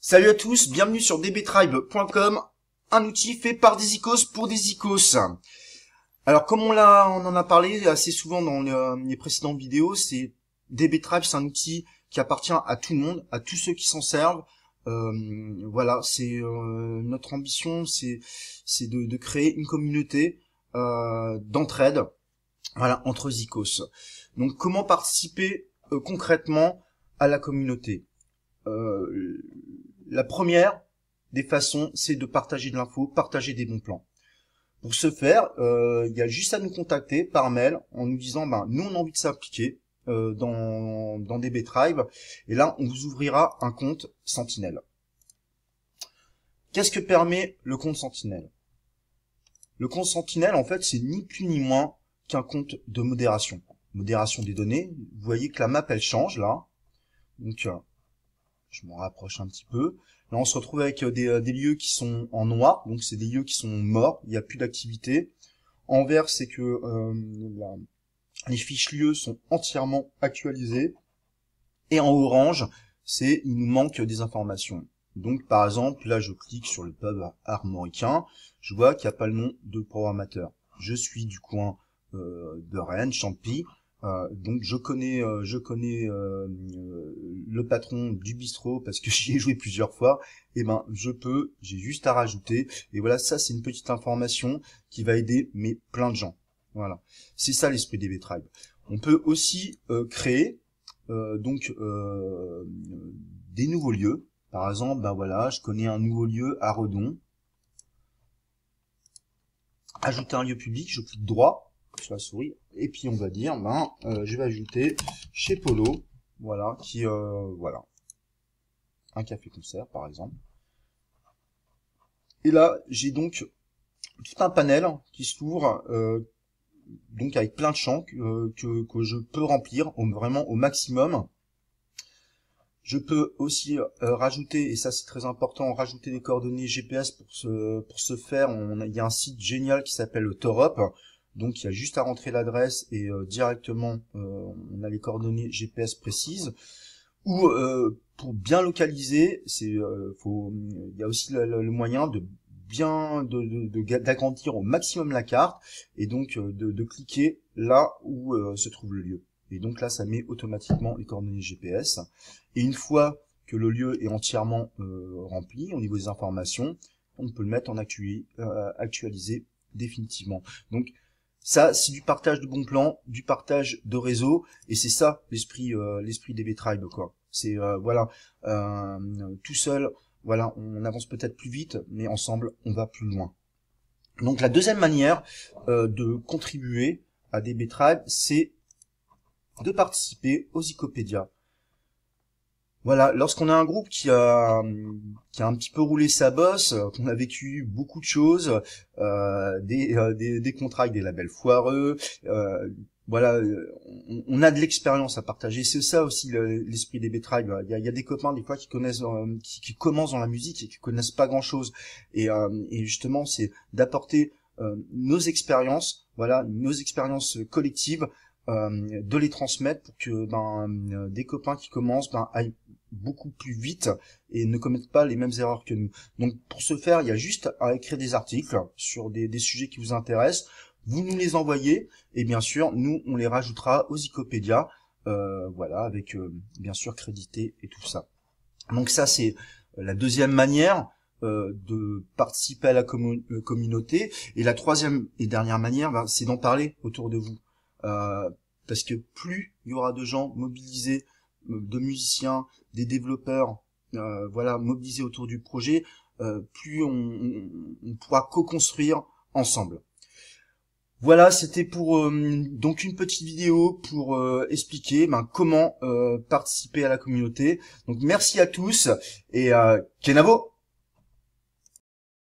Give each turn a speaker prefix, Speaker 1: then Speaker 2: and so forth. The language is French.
Speaker 1: Salut à tous, bienvenue sur dbtribe.com, un outil fait par des icos pour des icos. Alors comme on, l'a, on en a parlé assez souvent dans les euh, précédentes vidéos, c'est dbtribe, c'est un outil qui appartient à tout le monde, à tous ceux qui s'en servent. Euh, voilà, c'est euh, notre ambition, c'est c'est de, créer une communauté d'entraide, voilà, entre icos. Donc comment participer concrètement à la communauté euh, la première des façons, c'est de partager de l'info, partager des bons plans. Pour ce faire, euh, il y a juste à nous contacter par mail en nous disant, ben, nous on a envie de s'impliquer euh, dans, dans DB Tribe, et là on vous ouvrira un compte Sentinelle. Qu'est-ce que permet le compte Sentinelle Le compte Sentinelle, en fait, c'est ni plus ni moins qu'un compte de modération. Modération des données, vous voyez que la map, elle change là. Donc, je m'en rapproche un petit peu. Là, on se retrouve avec euh, euh, des, lieux qui sont en noir, donc c'est des lieux qui sont morts, il n'y a plus d'activité. En vert, c'est que euh, les fiches lieux sont entièrement actualisées. Et en orange, c'est il nous manque des informations. Donc par exemple, là je clique sur le pub armoricain, je vois qu'il n'y a pas le nom de programmateur. Je suis du coin de Rennes, Champy, donc je connais, je connais patron du bistrot, parce que j'y ai joué plusieurs fois, et eh ben je peux, j'ai juste à rajouter. Et voilà, ça c'est une petite information qui va aider mais plein de gens. Voilà, c'est ça l'esprit des betteraves. On peut aussi euh, créer euh, donc euh, des nouveaux lieux. Par exemple, ben voilà, je connais un nouveau lieu à Redon. Ajouter un lieu public, je clique droit sur la souris, et puis on va dire, ben, je vais ajouter chez Polo, voilà, qui, euh, voilà. Un café-concert, par exemple. Et là, j'ai donc tout un panel qui s'ouvre, euh, donc avec plein de champs euh, que, que, je peux remplir vraiment au maximum. Je peux aussi euh, rajouter, et ça c'est très important, rajouter des coordonnées GPS pour ce, pour faire. il y a un site génial qui s'appelle Torop, donc il y a juste à rentrer l'adresse et euh, directement euh, on a les coordonnées GPS précises. Ou euh, pour bien localiser, c'est il y a aussi le, moyen de bien d'agrandir de, au maximum la carte et donc de, cliquer là où se trouve le lieu. Et donc là ça met automatiquement les coordonnées GPS. Et une fois que le lieu est entièrement rempli au niveau des informations, on peut le mettre en actu actualisé définitivement. Donc ça, c'est du partage de bons plans, du partage de réseaux, et c'est ça l'esprit, euh, l'esprit des B-Tribe, quoi. C'est euh, voilà, euh, tout seul, voilà, on avance peut-être plus vite, mais ensemble, on va plus loin. Donc la deuxième manière de contribuer à des B-Tribe, c'est de participer aux Icopédia voilà, lorsqu'on a un groupe qui a euh, qui a un petit peu roulé sa bosse, euh, qu'on a vécu beaucoup de choses, euh, des, des, contrats des labels foireux, voilà, on, a de l'expérience à partager. C'est ça aussi l'esprit des Betrayes. Il y, a, il y a, des copains des fois qui connaissent, qui, qui, commencent dans la musique et qui connaissent pas grand chose. Et, justement, c'est d'apporter nos expériences, voilà, nos expériences collectives. de les transmettre pour que ben, des copains qui commencent ben, aillent beaucoup plus vite et ne commettent pas les mêmes erreurs que nous. Donc pour ce faire, il y a juste à écrire des articles sur des, sujets qui vous intéressent. Vous nous les envoyez et bien sûr, nous, on les rajoutera aux Icopédia, euh, voilà, avec euh, bien sûr crédité et tout ça. Donc ça, c'est euh, la deuxième manière de participer à la communauté. Et la troisième et dernière manière, ben, c'est d'en parler autour de vous. parce que plus il y aura de gens mobilisés de musiciens, des développeurs, euh, voilà, mobilisés autour du projet, euh, plus on, on, pourra co-construire ensemble. Voilà, c'était pour euh, donc une petite vidéo pour expliquer ben, comment participer à la communauté. Donc merci à tous et Kenavo